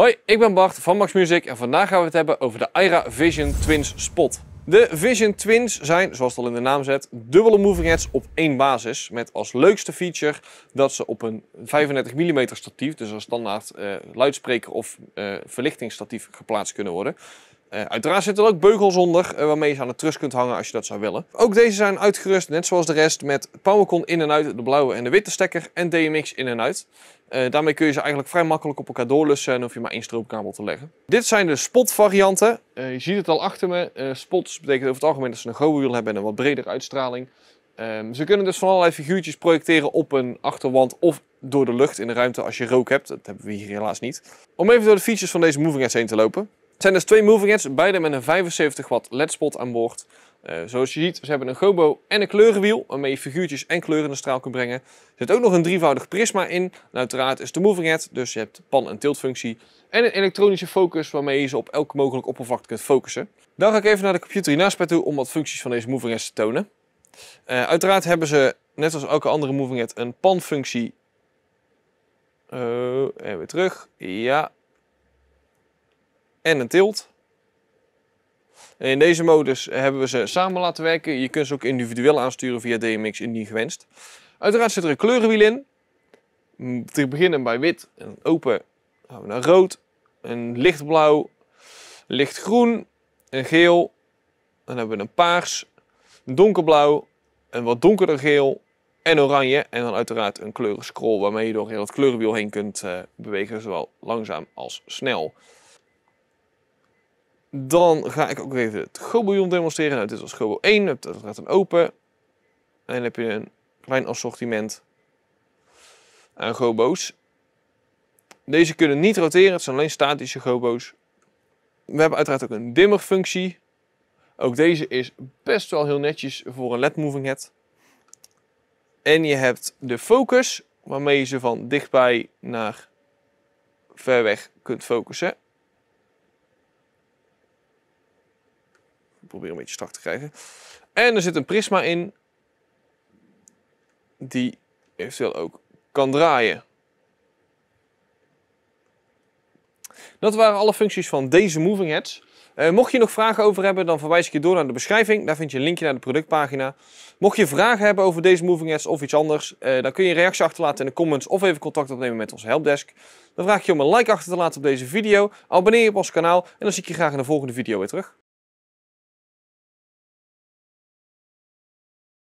Hoi, ik ben Bart van Max Music en vandaag gaan we het hebben over de Aira Vision Twins Spot. De Vision Twins zijn, zoals het al in de naam zet, dubbele moving heads op één basis. Met als leukste feature dat ze op een 35 mm statief, dus een standaard eh, luidspreker of uh, verlichtingsstatief, geplaatst kunnen worden. Uh, uiteraard zitten er ook beugels onder, eh, waarmee je ze aan de truss kunt hangen als je dat zou willen. Ook deze zijn uitgerust, net zoals de rest, met Powercon in en uit, de blauwe en de witte stekker en DMX in en uit. Eh, daarmee kun je ze eigenlijk vrij makkelijk op elkaar doorlussen en hoef je maar één stroopkabel te leggen. Dit zijn de spot varianten. je ziet het al achter me. spots betekent over het algemeen dat ze een go-wiel hebben en een wat bredere uitstraling. Ehm, ze kunnen dus van allerlei figuurtjes projecteren op een achterwand of door de lucht in de ruimte als je rook hebt. Dat hebben we hier helaas niet. Om even door de features van deze Moving Heads heen te lopen. Het zijn dus twee moving heads, beide met een 75 watt LED-spot aan boord. Eh, zoals je ziet, ze hebben een gobo en een kleurenwiel waarmee je figuurtjes en kleuren in de straal kunt brengen. Er zit ook nog een drievoudig prisma in. uiteraard is de moving head, dus je hebt pan- en tiltfunctie. En een elektronische focus waarmee je ze op elk mogelijk oppervlakte kunt focussen. Dan ga ik even naar de computer hiernaast toe om wat functies van deze moving heads te tonen. Eh, uiteraard hebben ze, net als elke andere moving head, een pan-functie. Uh, eh, en weer terug. Ja, en een tilt. En in deze modus hebben we ze samen laten werken. Je kunt ze ook individueel aansturen via DMX indien gewenst. Uiteraard zit er een kleurenwiel in. Te beginnen bij wit en open gaan we naar rood. Een lichtblauw, lichtgroen, een geel. Dan hebben we een paars, een donkerblauw, een wat donkerder geel en oranje. En dan uiteraard een kleurenscroll waarmee je door heel het kleurenwiel heen kunt eh, bewegen, zowel langzaam als snel. Dan ga ik ook even het Gobouillon demonstreren. Het nou, dit was Gobo 1, dat gaat een open. En dan heb je een klein assortiment aan Gobo's. Deze kunnen niet roteren, het zijn alleen statische Gobo's. We hebben uiteraard ook een dimmer functie. Ook deze is best wel heel netjes voor een LED moving head. En je hebt de focus, waarmee je ze van dichtbij naar ver weg kunt focussen. probeer een beetje strak te krijgen. En er zit een prisma in die eventueel ook kan draaien. Dat waren alle functies van deze moving heads. Eh, mocht je nog vragen over hebben, dan verwijs ik je door naar de beschrijving. Daar vind je een linkje naar de productpagina. Mocht je vragen hebben over deze moving heads of iets anders, eh, dan kun je een reactie achterlaten in de comments of even contact opnemen met onze helpdesk. Dan vraag ik je om een like achter te laten op deze video. Abonneer je op ons kanaal en dan zie ik je graag in de volgende video weer terug.